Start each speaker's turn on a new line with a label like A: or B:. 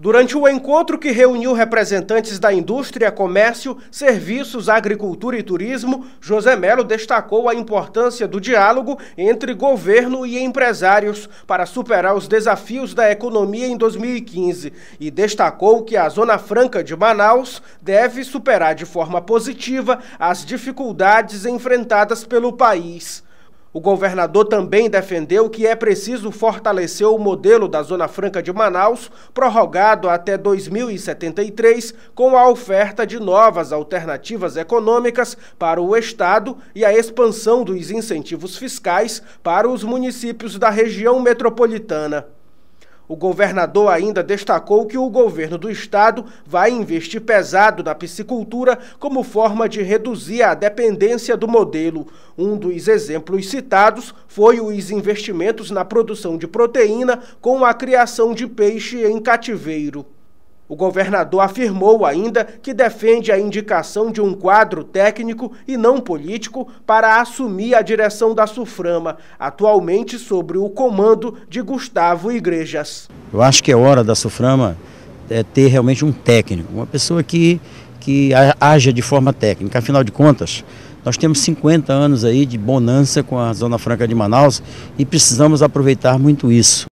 A: Durante o encontro que reuniu representantes da indústria, comércio, serviços, agricultura e turismo, José Melo destacou a importância do diálogo entre governo e empresários para superar os desafios da economia em 2015 e destacou que a Zona Franca de Manaus deve superar de forma positiva as dificuldades enfrentadas pelo país. O governador também defendeu que é preciso fortalecer o modelo da Zona Franca de Manaus, prorrogado até 2073, com a oferta de novas alternativas econômicas para o Estado e a expansão dos incentivos fiscais para os municípios da região metropolitana. O governador ainda destacou que o governo do estado vai investir pesado na piscicultura como forma de reduzir a dependência do modelo. Um dos exemplos citados foi os investimentos na produção de proteína com a criação de peixe em cativeiro. O governador afirmou ainda que defende a indicação de um quadro técnico e não político para assumir a direção da SUFRAMA, atualmente sobre o comando de Gustavo Igrejas.
B: Eu acho que é hora da SUFRAMA é, ter realmente um técnico, uma pessoa que, que haja de forma técnica. Afinal de contas, nós temos 50 anos aí de bonança com a Zona Franca de Manaus e precisamos aproveitar muito isso.